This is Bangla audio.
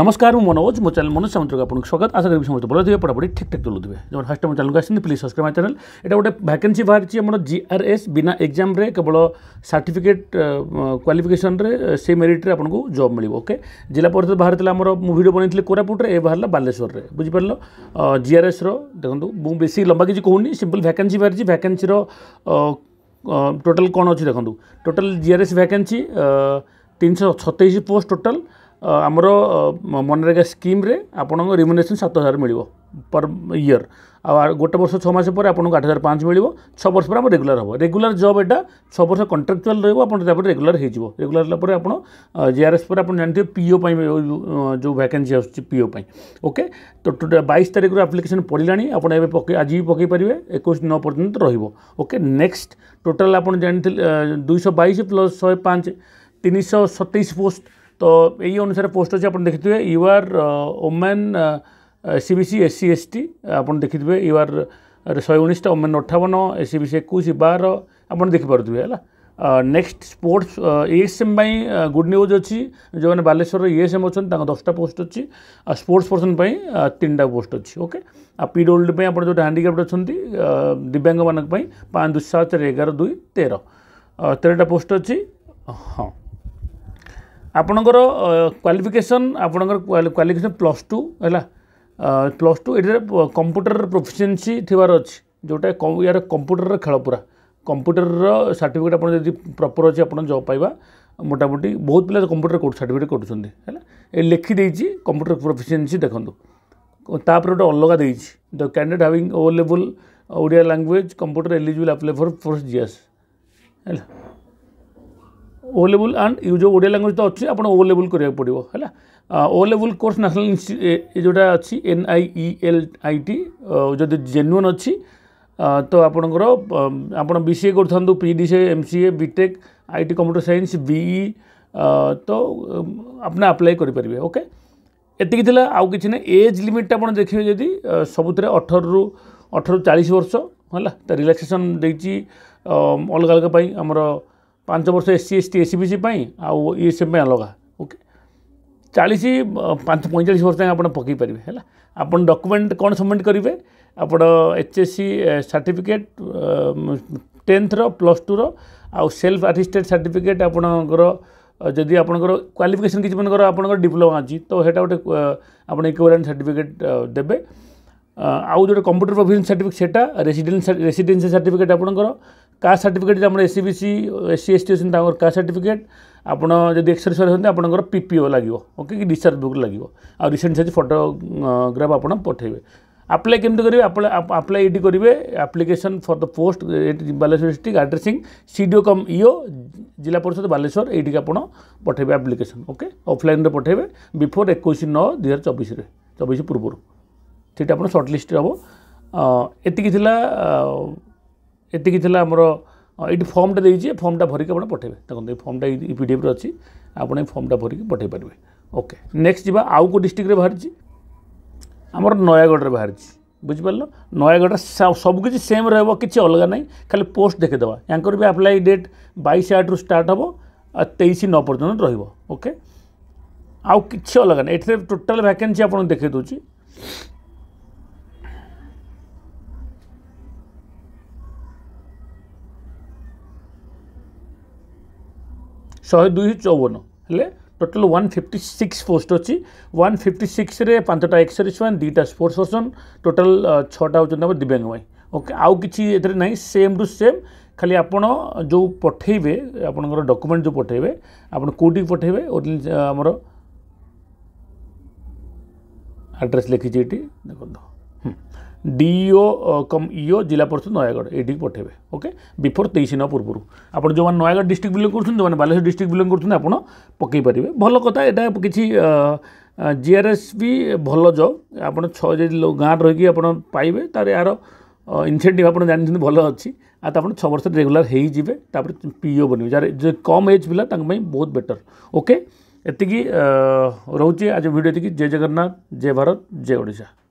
নমস্কার মু মনোজ মো চ্যানেল মনোজ সামন্তকে আপনার স্বাগত আশা করি সমস্ত ভালো থাকবে পড়াপড়ি ঠিকঠাক চলুবে যেমন ফার্স্ট আমার চ্যানেলকে আসছেন প্লিজ সবসক্রাইব মাই চ্যানেল এটা গোটে ভ্যাকেন্সি বাহারিছি আমার জিআরএস বিনা এক্সামে কেবল সার্টিফিকেট ক্বালিফিকেসনরে সেই মেরিট্রে আপনার জব মিলব ওকে জেলা পরিষদ বাহার বাহারি আমার মু ভিডিও বনাইলি কোরাপুটে এ বাহার বালেশ্বরের বুঝিপারল জিআরএসর দেখুন মু বেশি লম্বা কিছু কুনি সিম্পল ভ্যাকেন্সি বাহারিছি ভ্যাকেন্সির টোটাল কোণ অ দেখুন টোটাল জিআরএস ভ্যাকেন্সি তিনশো ছতেইশ পোস্ট টোটাল ଆମର ମନରେଗା ସ୍କିମ୍ରେ ଆପଣଙ୍କ ରିମୁନେସନ୍ ସାତ ହଜାର ମିଳିବ ପର୍ ଇୟର୍ ଆଉ ଗୋଟେ ବର୍ଷ ଛଅ ମାସ ପରେ ଆପଣଙ୍କୁ ଆଠ ହଜାର ପାଞ୍ଚ ମିଳିବ ଛଅ ବର୍ଷ ପରେ ଆମର ରେଗୁଲାର ହେବ ରେଗୁଲାର ଜବ୍ ଏଇଟା ଛଅ ବର୍ଷ କଣ୍ଟ୍ରାକ୍ଚୁଆଲ୍ ରହିବ ଆପଣ ତାପରେ ରେଗୁଲାର ହେଇଯିବ ରେଗୁଲାର ହେଲା ପରେ ଆପଣ ଆର୍ ଏସ୍ ପରେ ଆପଣ ଜାଣିଥିବେ ପିଓ ପାଇଁ ଯେଉଁ ଭ୍ୟାକେନ୍ସି ଆସୁଛି ପିଓ ପାଇଁ ଓକେ ତ ବାଇଶ ତାରିଖରୁ ଆପ୍ଲିକେସନ୍ ପଡ଼ିଲାଣି ଆପଣ ଏବେ ପକେଇ ଆଜି ବି ପକେଇ ପାରିବେ ଏକୋଇଶ ନଅ ପର୍ଯ୍ୟନ୍ତ ରହିବ ଓକେ ନେକ୍ସଟ ଟୋଟାଲ୍ ଆପଣ ଜାଣିଥିଲେ ଦୁଇଶହ ବାଇଶ ପ୍ଲସ୍ ଶହେ ପାଞ୍ଚ ତିନିଶହ ସତେଇଶ ପୋଷ୍ଟ ତ ଏଇ ଅନୁସାରେ तो यही अनुसार पोस्ट अच्छे आप देखिए U C women C S S C S T आप देखिए यू आर शहे उन्नीसटा ओमेन अठावन ସି सी एस एकुश बार आप देखिपे है ନେକ୍ସଟ ସ୍ପୋର୍ଟସ ଇଏସ୍ଏମ୍ ପାଇଁ ଗୁଡ୍ ନ୍ୟୁଜ୍ ଅଛି ଯେଉଁମାନେ ବାଲେଶ୍ୱରର ଇଏସ୍ଏମ୍ ଅଛନ୍ତି ତାଙ୍କ ଦଶଟା ପୋଷ୍ଟ ଅଛି ଆଉ ସ୍ପୋର୍ଟସ୍ ପର୍ସନ୍ ପାଇଁ ତିନିଟା ପୋଷ୍ଟ ଅଛି ଓକେ ଆଉ ପି ଡବ୍ଲ୍ୟୁ ପାଇଁ ଆପଣ ଯେଉଁଟା ହ୍ୟାଣ୍ଡିକ୍ୟାପ୍ଟ ଅଛନ୍ତି ଦିବ୍ୟାଙ୍ଗମାନଙ୍କ ପାଇଁ ପାଞ୍ଚ ଦୁଇ ସାତ ଚାରି ଏଗାର ଦୁଇ ତେର ତେରଟା ପୋଷ୍ଟ ଅଛି ହଁ ଆପଣଙ୍କର କ୍ୱାଲିଫିକେସନ୍ ଆପଣଙ୍କର କ୍ୱାଲିଫିକେସନ୍ ପ୍ଲସ୍ ଟୁ ହେଲା ପ୍ଲସ୍ ଟୁ ଏଠାରେ କମ୍ପ୍ୟୁଟର ପ୍ରୋଫିସିଏନ୍ସି ଥିବାର ଅଛି ଯେଉଁଟା ଏହାର କମ୍ପ୍ୟୁଟରର ଖେଳ ପୁରା କମ୍ପ୍ୟୁଟରର ସାର୍ଟିଫିକେଟ୍ ଆପଣ ଯଦି ପ୍ରପର୍ ଅଛି ଆପଣ ଜବ୍ ପାଇବା ମୋଟାମୋଟି ବହୁତ ପିଲା କମ୍ପ୍ୟୁଟର କୋର୍ସ ସାର୍ଟିଫିକେଟ୍ କରୁଛନ୍ତି ହେଲା ଏ ଲେଖିଦେଇଛି କମ୍ପ୍ୟୁଟର ପ୍ରୋଫିସିଏନ୍ସି ଦେଖନ୍ତୁ ତାପରେ ଗୋଟେ ଅଲଗା ଦେଇଛି ଦ କ୍ୟାଣ୍ଡିଡେଟ୍ ହାଭିଂ ଓ ଲେବୁଲ୍ Odia language computer eligible apply for for GS ହେଲା ଓ ଲେବୁଲ୍ and use of Odia language ତ ଅଛି ଆପଣ ଓ ଲେବୁଲ୍ କରିବାକୁ ପଡ଼ିବ ହେଲା ଓ ଲେବୁଲ୍ କୋର୍ସ ନ୍ୟାସନାଲ୍ ଯେଉଁଟା ଅଛି N I E L I T ଯଦି ଜେନ୍ୟୁନ୍ ଅଛି ତ ଆପଣଙ୍କର ଆପଣ ବି ସି ଏ କରିଥାନ୍ତୁ P D C A M C A BTech I T computer science B E ତ ଆପଣ ଆପ୍ଲାଏ କରିପାରିବେ ଓକେ ଏତିକି ଥିଲା ଆଉ କିଛି ନାହିଁ ଏଜ୍ ଲିମିଟ୍ଟା ଆପଣ ଦେଖିବେ ଯଦି ସବୁଥିରେ ଅଠରରୁ ଅଠରରୁ ଚାଳିଶ ବର୍ଷ ହେଲା ତା ରିଲାକ୍ସେସନ୍ ଦେଇଛି ଅଲଗା ଅଲଗା ପାଇଁ ଆମର ପାଞ୍ଚ ବର୍ଷ S C S T S C B C ପାଇଁ ଆଉ ଇ ଏସ୍ ଏଫ୍ ପାଇଁ ଅଲଗା ଓକେ ଚାଳିଶ ପାଞ୍ଚ ପଇଁଚାଳିଶ ବର୍ଷ ଯାଏଁ ଆପଣ ପକାଇ ପାରିବେ ହେଲା ଆପଣ ଡକୁମେଣ୍ଟ କ'ଣ ସବମିଟ୍ କରିବେ ଆପଣ ଏଚ୍ ଏସ୍ ସି ସାର୍ଟିଫିକେଟ୍ ଟେନ୍ଥର ପ୍ଲସ୍ ଟୁର ଆଉ ସେଲ୍ଫ ଆଟିଷ୍ଟେଡ଼୍ ସାର୍ଟିଫିକେଟ୍ ଆପଣଙ୍କର ଯଦି ଆପଣଙ୍କର କ୍ୱାଲିଫିକେସନ୍ କିଛି ମନେକର ଆପଣଙ୍କର ଡିପ୍ଲୋମା ଅଛି ତ ସେଇଟା ଗୋଟେ ଆପଣ ଇକ୍ୱିଲାଣ୍ଟ ସାର୍ଟିଫିକେଟ୍ ଦେବେ ଆଉ ଯେଉଁଟା କମ୍ପ୍ୟୁଟର ପ୍ରୋଭିଜନ୍ ସାର୍ଟିଫିକେଟ୍ ସେଇଟା ରେସିଡେନ୍ସ ରେସିଡେନ୍ସି ସାର୍ଟିଫିକେଟ୍ ଆପଣଙ୍କର କାଷ୍ଟ ସାର୍ଟିଫିକେଟ୍ ଆମର S C B C S C S T ଅଛନ୍ତି ତାଙ୍କର କାଷ୍ଟ ସାର୍ଟିଫିକେଟ୍ ଆପଣ ଯଦି ଏକ୍ସର୍ସାଇଜ୍ ଅଛନ୍ତି ଆପଣଙ୍କର ପି ପି ଓ ଲାଗିବ ଓକେ କି ଡିସଚାର୍ଜ ବୁକ୍ ଲାଗିବ ଆଉ ରିସେଣ୍ଟ ସାଇଜ୍ ଫଟୋଗ୍ରାଫ୍ ଆପଣ ପଠାଇବେ ଆପ୍ଲାଏ କେମିତି କରିବେ ଆପ୍ଲାଏ ଏଇଠି କରିବେ application for the post Baleswar district addressing C D O cum EO ଜିଲ୍ଲା ପରିଷଦ ବାଲେଶ୍ୱର ଏଇଠିକି ଆପଣ ପଠାଇବେ ଆପ୍ଲିକେସନ୍ ଓକେ ଅଫ୍ଲାଇନ୍ରେ ପଠାଇବେ ବିଫୋର୍ ଏକୋଇଶ ନଅ ଦୁଇ ହଜାର ଚବିଶରେ ଚବିଶ ପୂର୍ବରୁ ସେଇଟା ଆପଣ ସର୍ଟ ଲିଷ୍ଟ ହେବ ଏତିକି ଥିଲା ଏତିକି ଥିଲା ଆମର ଏଇଠି ଫର୍ମଟା ଦେଇଛି ଏ ଫର୍ମଟା ଭରିକି ଆପଣ ପଠାଇବେ ଦେଖନ୍ତୁ ଏ ଫର୍ମଟା ଏଇ ପି ଡି ଏଫ୍ରେ ଅଛି ଆପଣ ଏ ଫର୍ମଟା ଭରିକି ପଠାଇ ପାରିବେ ଓକେ ନେକ୍ସଟ ଯିବା ଆଉ କେଉଁ ଡିଷ୍ଟ୍ରିକ୍ଟରେ ବାହାରିଛି ଆମର ନୟାଗଡ଼ରେ ବାହାରିଛି ବୁଝିପାରିଲ ନୟାଗଡ଼ରେ ସବୁକିଛି ସେମ୍ ରହିବ କିଛି ଅଲଗା ନାହିଁ ଖାଲି ପୋଷ୍ଟ ଦେଖିଦେବା ୟାଙ୍କର ବି ଆପ୍ଲାଏ ଡେଟ୍ ବାଇଶ ଆଠରୁ ଷ୍ଟାର୍ଟ ହେବ ଆଉ ତେଇଶ ନଅ ପର୍ଯ୍ୟନ୍ତ ରହିବ ଓକେ ଆଉ କିଛି ଅଲଗା ନାହିଁ ଏଥିରେ ଟୋଟାଲ୍ ଭ୍ୟାକେନ୍ସି ଆପଣଙ୍କୁ ଦେଖାଇ ଦେଉଛି शहे दुई चौवन है total one fifty six post अच्छी वन फिफ्टी सिक्स पांचटा एक्सरस मैन दुईटा स्पोर्ट्स पर्सन टोटाल छटा हो है दिव्यांग ओके आउ किसी ये ना सेम टू सेम खाली आप जो पठेबे आपर डकुमेंट जो पठेबे आप कौट पठेबे आम आड्रेस लिखी देखो ডিইও কম ইও জেলা পরিষদ নয়াগড় এইটিকে পঠাইবে ওকে বিফোর তেইশ দিন পূর্ব আপনার যে নয়াগড় ডিস্ট্রিক্ট বিলং করছেন যে বালেশ্বর ডিস্ট্রিক্ট বিলং করছেন আপনার পকাই পারে ভাল কথা এটা কিছু জিআরএস বি ভাল জব আপনার ছ গাঁ রহিকি আপনার পাইবে তার এর ইনসেন্টিভ আপনার জানিছেন ভাল অছি আর আপনার ছ বর্ষ রেগুলার হয়ে যাবে তাপরে পিও বনবে যার যে কম এজ পিলা তাঁর বহুত বেটর ওকে এতিকি রয়েছে আজ ভিডিও এতিকি জয় জগন্নাথ জয় ভারত জয় ওড়িশা